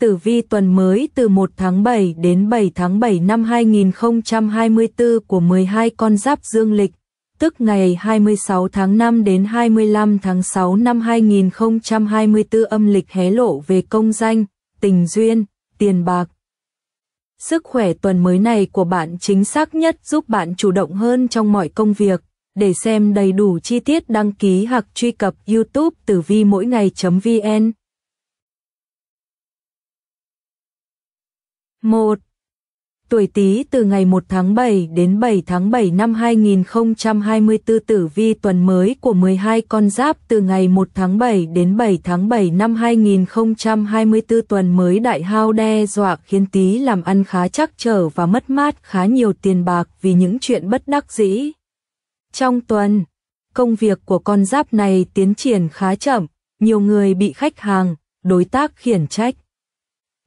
Tử vi tuần mới từ 1 tháng 7 đến 7 tháng 7 năm 2024 của 12 con giáp dương lịch, tức ngày 26 tháng 5 đến 25 tháng 6 năm 2024 âm lịch hé lộ về công danh, tình duyên, tiền bạc. Sức khỏe tuần mới này của bạn chính xác nhất giúp bạn chủ động hơn trong mọi công việc. Để xem đầy đủ chi tiết đăng ký hoặc truy cập YouTube tử vi mỗi ngày.vn 1. Tuổi Tý từ ngày 1 tháng 7 đến 7 tháng 7 năm 2024 tử vi tuần mới của 12 con giáp từ ngày 1 tháng 7 đến 7 tháng 7 năm 2024 tuần mới đại hao đe dọa khiến Tý làm ăn khá chắc trở và mất mát khá nhiều tiền bạc vì những chuyện bất đắc dĩ. Trong tuần, công việc của con giáp này tiến triển khá chậm, nhiều người bị khách hàng, đối tác khiển trách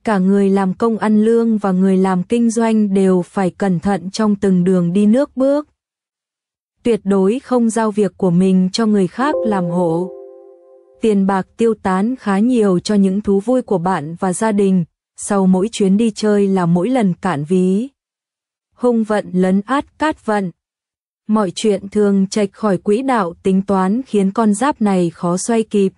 cả người làm công ăn lương và người làm kinh doanh đều phải cẩn thận trong từng đường đi nước bước. Tuyệt đối không giao việc của mình cho người khác làm hộ. Tiền bạc tiêu tán khá nhiều cho những thú vui của bạn và gia đình, sau mỗi chuyến đi chơi là mỗi lần cạn ví. Hung vận lấn át cát vận. Mọi chuyện thường chệch khỏi quỹ đạo tính toán khiến con giáp này khó xoay kịp.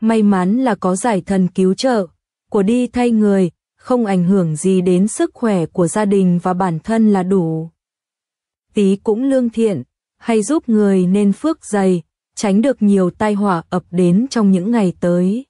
May mắn là có giải thần cứu trợ, của đi thay người, không ảnh hưởng gì đến sức khỏe của gia đình và bản thân là đủ. Tí cũng lương thiện, hay giúp người nên phước dày, tránh được nhiều tai họa ập đến trong những ngày tới.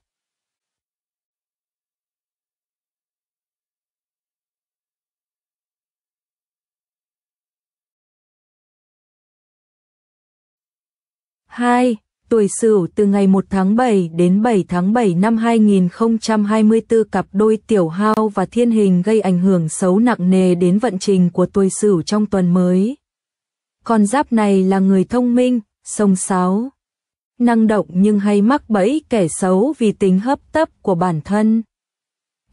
hai tuổi Sửu từ ngày 1 tháng 7 đến 7 tháng 7 năm 2024 cặp đôi Tiểu Hao và Thiên Hình gây ảnh hưởng xấu nặng nề đến vận trình của tuổi Sửu trong tuần mới. Con giáp này là người thông minh, sông sáo, năng động nhưng hay mắc bẫy kẻ xấu vì tính hấp tấp của bản thân.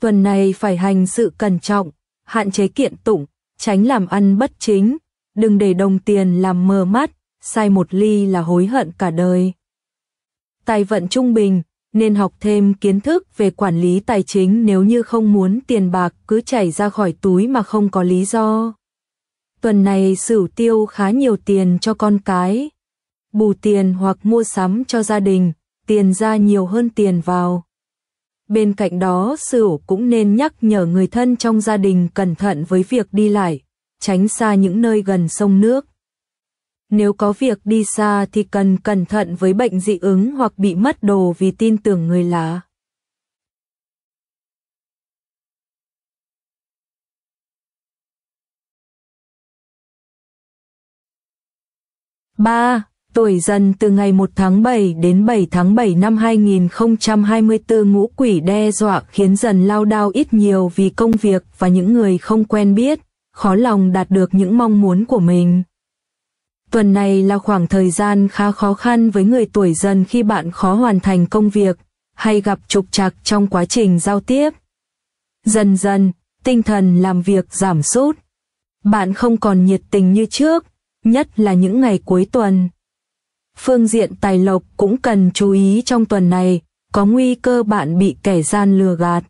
Tuần này phải hành sự cẩn trọng, hạn chế kiện tụng, tránh làm ăn bất chính, đừng để đồng tiền làm mờ mắt, sai một ly là hối hận cả đời tài vận trung bình, nên học thêm kiến thức về quản lý tài chính nếu như không muốn tiền bạc cứ chảy ra khỏi túi mà không có lý do. Tuần này Sửu tiêu khá nhiều tiền cho con cái, bù tiền hoặc mua sắm cho gia đình, tiền ra nhiều hơn tiền vào. Bên cạnh đó Sửu cũng nên nhắc nhở người thân trong gia đình cẩn thận với việc đi lại, tránh xa những nơi gần sông nước. Nếu có việc đi xa thì cần cẩn thận với bệnh dị ứng hoặc bị mất đồ vì tin tưởng người lá. ba Tuổi dần từ ngày 1 tháng 7 đến 7 tháng 7 năm 2024 ngũ quỷ đe dọa khiến dần lao đao ít nhiều vì công việc và những người không quen biết, khó lòng đạt được những mong muốn của mình. Tuần này là khoảng thời gian khá khó khăn với người tuổi dần khi bạn khó hoàn thành công việc, hay gặp trục trặc trong quá trình giao tiếp. Dần dần, tinh thần làm việc giảm sút. Bạn không còn nhiệt tình như trước, nhất là những ngày cuối tuần. Phương diện tài lộc cũng cần chú ý trong tuần này, có nguy cơ bạn bị kẻ gian lừa gạt.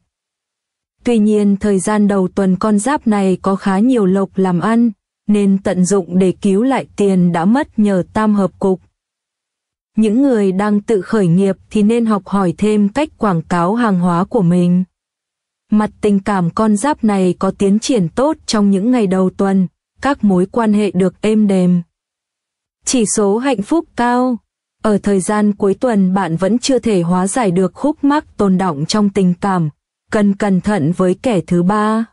Tuy nhiên thời gian đầu tuần con giáp này có khá nhiều lộc làm ăn, nên tận dụng để cứu lại tiền đã mất nhờ tam hợp cục. Những người đang tự khởi nghiệp thì nên học hỏi thêm cách quảng cáo hàng hóa của mình. Mặt tình cảm con giáp này có tiến triển tốt trong những ngày đầu tuần, các mối quan hệ được êm đềm. Chỉ số hạnh phúc cao. Ở thời gian cuối tuần bạn vẫn chưa thể hóa giải được khúc mắc tồn đọng trong tình cảm, cần cẩn thận với kẻ thứ ba.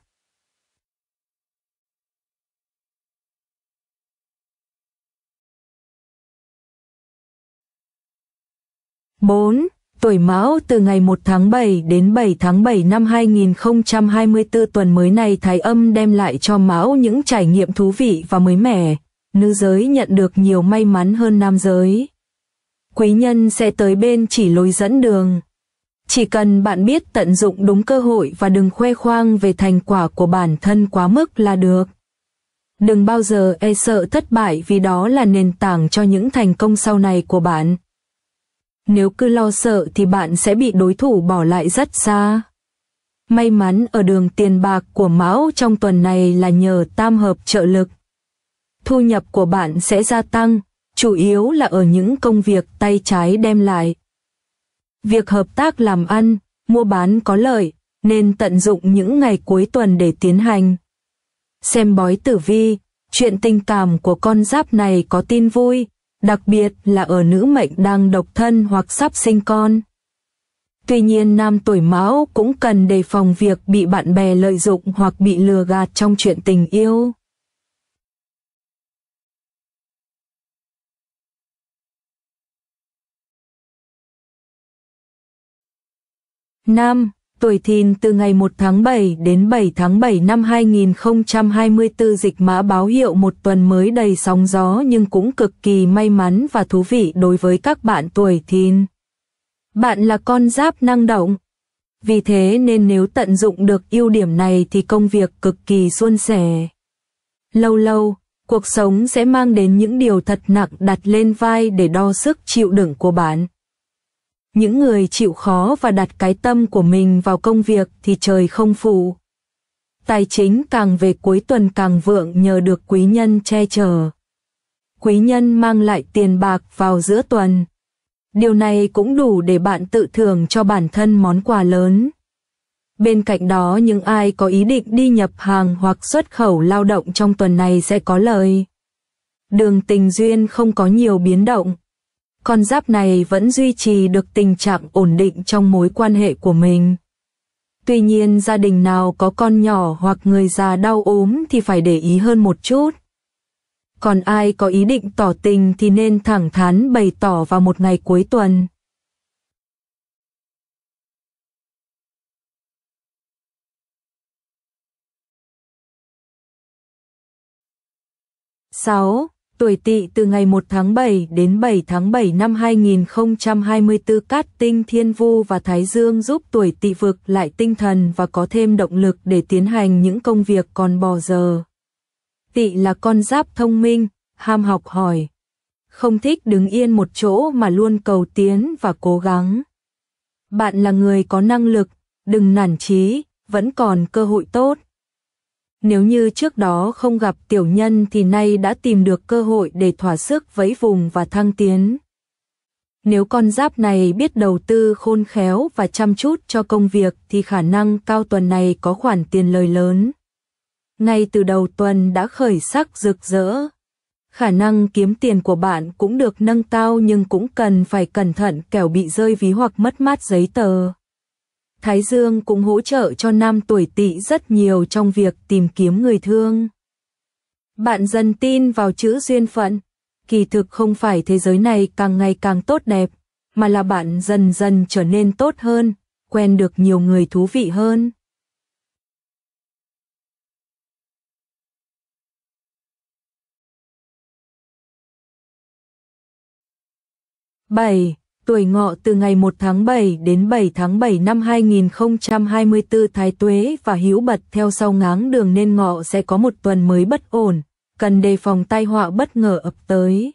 4. Tuổi Mão từ ngày 1 tháng 7 đến 7 tháng 7 năm 2024 tuần mới này Thái Âm đem lại cho Mão những trải nghiệm thú vị và mới mẻ. Nữ giới nhận được nhiều may mắn hơn nam giới. Quý nhân sẽ tới bên chỉ lối dẫn đường. Chỉ cần bạn biết tận dụng đúng cơ hội và đừng khoe khoang về thành quả của bản thân quá mức là được. Đừng bao giờ e sợ thất bại vì đó là nền tảng cho những thành công sau này của bạn. Nếu cứ lo sợ thì bạn sẽ bị đối thủ bỏ lại rất xa. May mắn ở đường tiền bạc của Mão trong tuần này là nhờ tam hợp trợ lực. Thu nhập của bạn sẽ gia tăng, chủ yếu là ở những công việc tay trái đem lại. Việc hợp tác làm ăn, mua bán có lợi, nên tận dụng những ngày cuối tuần để tiến hành. Xem bói tử vi, chuyện tình cảm của con giáp này có tin vui, đặc biệt là ở nữ mệnh đang độc thân hoặc sắp sinh con. Tuy nhiên nam tuổi mão cũng cần đề phòng việc bị bạn bè lợi dụng hoặc bị lừa gạt trong chuyện tình yêu. Nam, Tuổi thìn từ ngày 1 tháng 7 đến 7 tháng 7 năm 2024 dịch mã báo hiệu một tuần mới đầy sóng gió nhưng cũng cực kỳ may mắn và thú vị đối với các bạn tuổi thìn. Bạn là con giáp năng động. Vì thế nên nếu tận dụng được ưu điểm này thì công việc cực kỳ suôn sẻ. Lâu lâu, cuộc sống sẽ mang đến những điều thật nặng đặt lên vai để đo sức chịu đựng của bạn. Những người chịu khó và đặt cái tâm của mình vào công việc thì trời không phụ. Tài chính càng về cuối tuần càng vượng nhờ được quý nhân che chở. Quý nhân mang lại tiền bạc vào giữa tuần. Điều này cũng đủ để bạn tự thưởng cho bản thân món quà lớn. Bên cạnh đó những ai có ý định đi nhập hàng hoặc xuất khẩu lao động trong tuần này sẽ có lời. Đường tình duyên không có nhiều biến động, con giáp này vẫn duy trì được tình trạng ổn định trong mối quan hệ của mình. Tuy nhiên gia đình nào có con nhỏ hoặc người già đau ốm thì phải để ý hơn một chút. Còn ai có ý định tỏ tình thì nên thẳng thắn bày tỏ vào một ngày cuối tuần. Sáu tuổi tỵ từ ngày 1 tháng 7 đến 7 tháng 7 năm 2024 cát tinh thiên vu và thái dương giúp tuổi tỵ vực lại tinh thần và có thêm động lực để tiến hành những công việc còn bò giờ. Tỵ là con giáp thông minh, ham học hỏi. Không thích đứng yên một chỗ mà luôn cầu tiến và cố gắng. Bạn là người có năng lực, đừng nản chí, vẫn còn cơ hội tốt. Nếu như trước đó không gặp tiểu nhân thì nay đã tìm được cơ hội để thỏa sức vẫy vùng và thăng tiến. Nếu con giáp này biết đầu tư khôn khéo và chăm chút cho công việc thì khả năng cao tuần này có khoản tiền lời lớn. Ngay từ đầu tuần đã khởi sắc rực rỡ. Khả năng kiếm tiền của bạn cũng được nâng cao nhưng cũng cần phải cẩn thận kẻo bị rơi ví hoặc mất mát giấy tờ. Thái Dương cũng hỗ trợ cho nam tuổi tỵ rất nhiều trong việc tìm kiếm người thương. Bạn dần tin vào chữ duyên phận, kỳ thực không phải thế giới này càng ngày càng tốt đẹp, mà là bạn dần dần trở nên tốt hơn, quen được nhiều người thú vị hơn. Bảy tuổi ngọ từ ngày 1 tháng 7 đến 7 tháng 7 năm 2024 thái tuế và hiếu bật theo sau ngáng đường nên ngọ sẽ có một tuần mới bất ổn, cần đề phòng tai họa bất ngờ ập tới.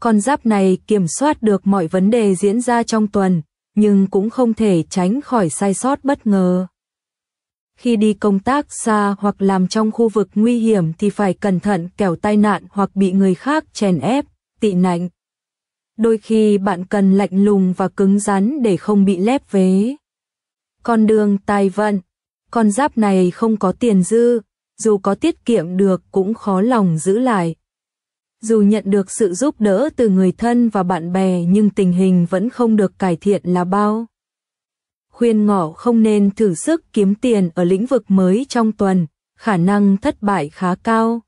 Con giáp này kiểm soát được mọi vấn đề diễn ra trong tuần, nhưng cũng không thể tránh khỏi sai sót bất ngờ. Khi đi công tác xa hoặc làm trong khu vực nguy hiểm thì phải cẩn thận kẻo tai nạn hoặc bị người khác chèn ép, tị nạnh Đôi khi bạn cần lạnh lùng và cứng rắn để không bị lép vế. Con đường tài vận, con giáp này không có tiền dư, dù có tiết kiệm được cũng khó lòng giữ lại. Dù nhận được sự giúp đỡ từ người thân và bạn bè nhưng tình hình vẫn không được cải thiện là bao. Khuyên ngọ không nên thử sức kiếm tiền ở lĩnh vực mới trong tuần, khả năng thất bại khá cao.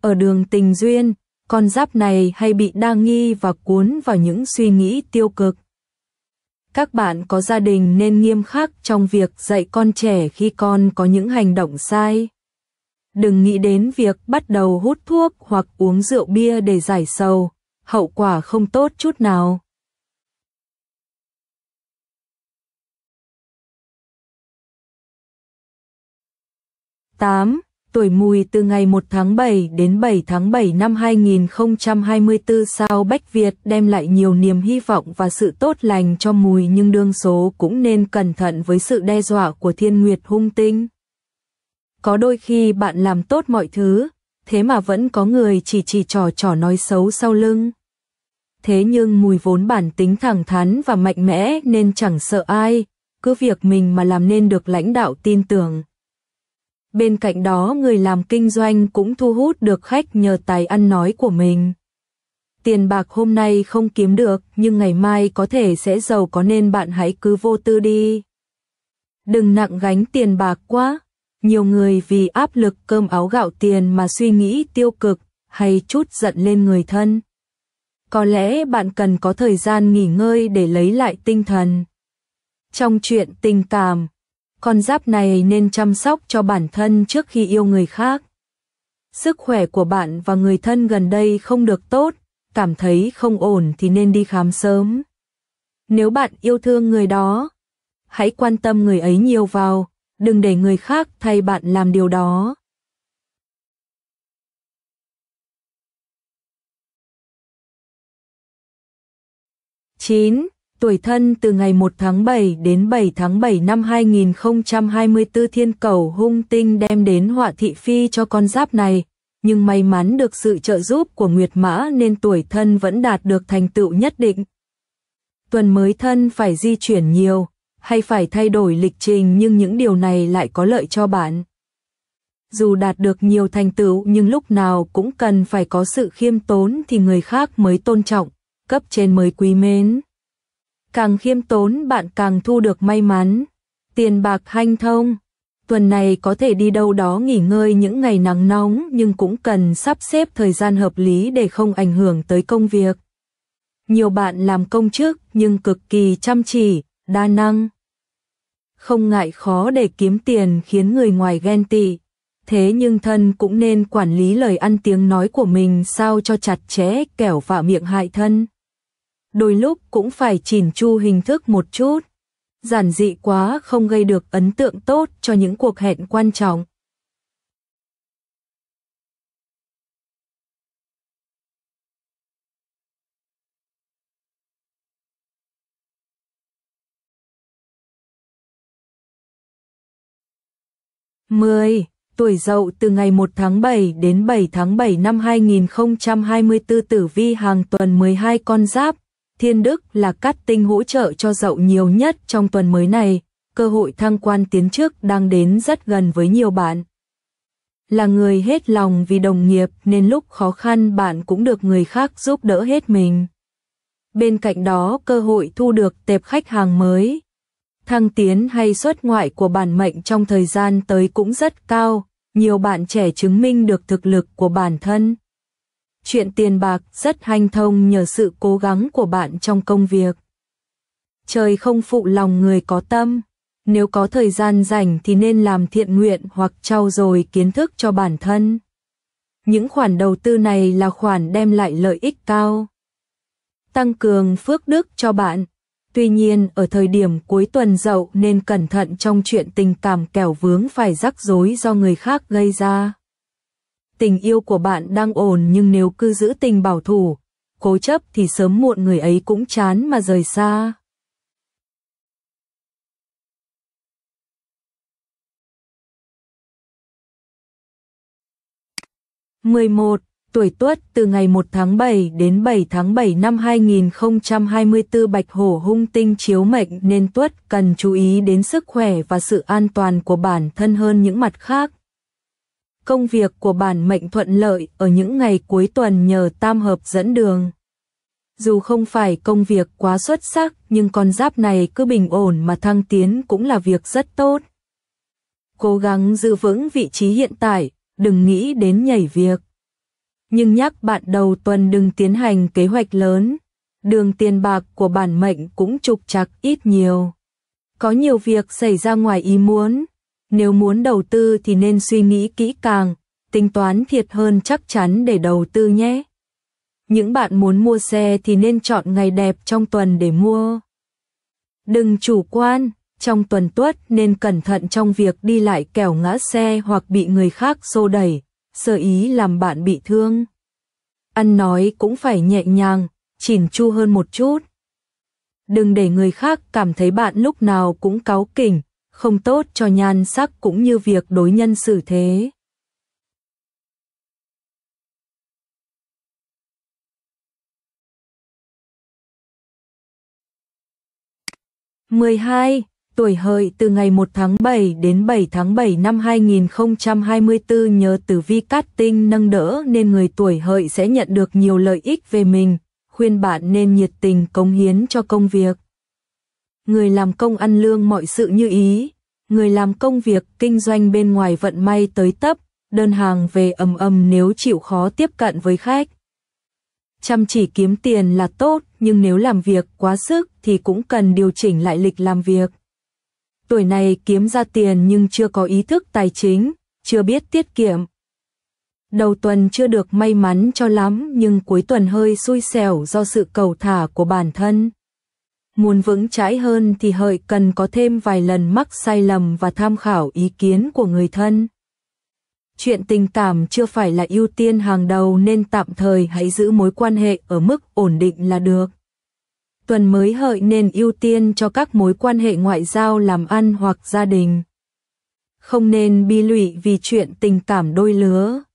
Ở đường tình duyên, con giáp này hay bị đa nghi và cuốn vào những suy nghĩ tiêu cực. Các bạn có gia đình nên nghiêm khắc trong việc dạy con trẻ khi con có những hành động sai. Đừng nghĩ đến việc bắt đầu hút thuốc hoặc uống rượu bia để giải sầu, hậu quả không tốt chút nào. Tám tuổi mùi từ ngày 1 tháng 7 đến 7 tháng 7 năm 2024 sao Bách Việt đem lại nhiều niềm hy vọng và sự tốt lành cho mùi nhưng đương số cũng nên cẩn thận với sự đe dọa của thiên nguyệt hung tinh. Có đôi khi bạn làm tốt mọi thứ, thế mà vẫn có người chỉ chỉ trò trò nói xấu sau lưng. Thế nhưng mùi vốn bản tính thẳng thắn và mạnh mẽ nên chẳng sợ ai, cứ việc mình mà làm nên được lãnh đạo tin tưởng Bên cạnh đó người làm kinh doanh cũng thu hút được khách nhờ tài ăn nói của mình. Tiền bạc hôm nay không kiếm được nhưng ngày mai có thể sẽ giàu có nên bạn hãy cứ vô tư đi. Đừng nặng gánh tiền bạc quá. Nhiều người vì áp lực cơm áo gạo tiền mà suy nghĩ tiêu cực hay chút giận lên người thân. Có lẽ bạn cần có thời gian nghỉ ngơi để lấy lại tinh thần. Trong chuyện tình cảm, con giáp này nên chăm sóc cho bản thân trước khi yêu người khác. Sức khỏe của bạn và người thân gần đây không được tốt, cảm thấy không ổn thì nên đi khám sớm. Nếu bạn yêu thương người đó, hãy quan tâm người ấy nhiều vào, đừng để người khác thay bạn làm điều đó. Chín tuổi thân từ ngày 1 tháng 7 đến 7 tháng 7 năm 2024 thiên cầu hung tinh đem đến họa thị phi cho con giáp này, nhưng may mắn được sự trợ giúp của Nguyệt Mã nên tuổi thân vẫn đạt được thành tựu nhất định. Tuần mới thân phải di chuyển nhiều, hay phải thay đổi lịch trình nhưng những điều này lại có lợi cho bạn. Dù đạt được nhiều thành tựu nhưng lúc nào cũng cần phải có sự khiêm tốn thì người khác mới tôn trọng, cấp trên mới quý mến càng khiêm tốn bạn càng thu được may mắn, tiền bạc hanh thông. Tuần này có thể đi đâu đó nghỉ ngơi những ngày nắng nóng nhưng cũng cần sắp xếp thời gian hợp lý để không ảnh hưởng tới công việc. Nhiều bạn làm công chức nhưng cực kỳ chăm chỉ, đa năng. Không ngại khó để kiếm tiền khiến người ngoài ghen tị. Thế nhưng thân cũng nên quản lý lời ăn tiếng nói của mình sao cho chặt chẽ kẻo vạ miệng hại thân đôi lúc cũng phải chỉn chu hình thức một chút. Giản dị quá không gây được ấn tượng tốt cho những cuộc hẹn quan trọng. Mười tuổi dậu từ ngày 1 tháng 7 đến 7 tháng 7 năm 2024 tử vi hàng tuần 12 con giáp, Thiên Đức là cắt tinh hỗ trợ cho dậu nhiều nhất trong tuần mới này, cơ hội thăng quan tiến chức đang đến rất gần với nhiều bạn. Là người hết lòng vì đồng nghiệp nên lúc khó khăn bạn cũng được người khác giúp đỡ hết mình. Bên cạnh đó cơ hội thu được tệp khách hàng mới. Thăng tiến hay xuất ngoại của bản mệnh trong thời gian tới cũng rất cao, nhiều bạn trẻ chứng minh được thực lực của bản thân chuyện tiền bạc rất hanh thông nhờ sự cố gắng của bạn trong công việc. Trời không phụ lòng người có tâm, nếu có thời gian rảnh thì nên làm thiện nguyện hoặc trau dồi kiến thức cho bản thân. Những khoản đầu tư này là khoản đem lại lợi ích cao. Tăng cường phước đức cho bạn. Tuy nhiên, ở thời điểm cuối tuần dậu nên cẩn thận trong chuyện tình cảm kẻo vướng phải rắc rối do người khác gây ra tình yêu của bạn đang ổn nhưng nếu cứ giữ tình bảo thủ, cố chấp thì sớm muộn người ấy cũng chán mà rời xa. mười một Tuổi Tuất từ ngày 1 tháng 7 đến 7 tháng 7 năm 2024 Bạch Hổ hung tinh chiếu mệnh nên Tuất cần chú ý đến sức khỏe và sự an toàn của bản thân hơn những mặt khác công việc của bản mệnh thuận lợi ở những ngày cuối tuần nhờ tam hợp dẫn đường. Dù không phải công việc quá xuất sắc nhưng con giáp này cứ bình ổn mà thăng tiến cũng là việc rất tốt. Cố gắng giữ vững vị trí hiện tại, đừng nghĩ đến nhảy việc. Nhưng nhắc bạn đầu tuần đừng tiến hành kế hoạch lớn. Đường tiền bạc của bản mệnh cũng trục trặc ít nhiều. Có nhiều việc xảy ra ngoài ý muốn, nếu muốn đầu tư thì nên suy nghĩ kỹ càng, tính toán thiệt hơn chắc chắn để đầu tư nhé. Những bạn muốn mua xe thì nên chọn ngày đẹp trong tuần để mua. Đừng chủ quan, trong tuần tuất nên cẩn thận trong việc đi lại kẻo ngã xe hoặc bị người khác xô đẩy, sơ ý làm bạn bị thương. Ăn nói cũng phải nhẹ nhàng, chỉn chu hơn một chút. Đừng để người khác cảm thấy bạn lúc nào cũng cáu kỉnh, không tốt cho nhan sắc cũng như việc đối nhân xử thế. mười hai tuổi hợi từ ngày 1 tháng 7 đến 7 tháng 7 năm 2024 nhờ tử vi cát tinh nâng đỡ nên người tuổi hợi sẽ nhận được nhiều lợi ích về mình, khuyên bạn nên nhiệt tình cống hiến cho công việc người làm công ăn lương mọi sự như ý, người làm công việc kinh doanh bên ngoài vận may tới tấp, đơn hàng về ầm ầm nếu chịu khó tiếp cận với khách. Chăm chỉ kiếm tiền là tốt, nhưng nếu làm việc quá sức thì cũng cần điều chỉnh lại lịch làm việc. Tuổi này kiếm ra tiền nhưng chưa có ý thức tài chính, chưa biết tiết kiệm. Đầu tuần chưa được may mắn cho lắm nhưng cuối tuần hơi xui xẻo do sự cầu thả của bản thân. Muốn vững chãi hơn thì hợi cần có thêm vài lần mắc sai lầm và tham khảo ý kiến của người thân. Chuyện tình cảm chưa phải là ưu tiên hàng đầu nên tạm thời hãy giữ mối quan hệ ở mức ổn định là được. Tuần mới hợi nên ưu tiên cho các mối quan hệ ngoại giao làm ăn hoặc gia đình. Không nên bi lụy vì chuyện tình cảm đôi lứa.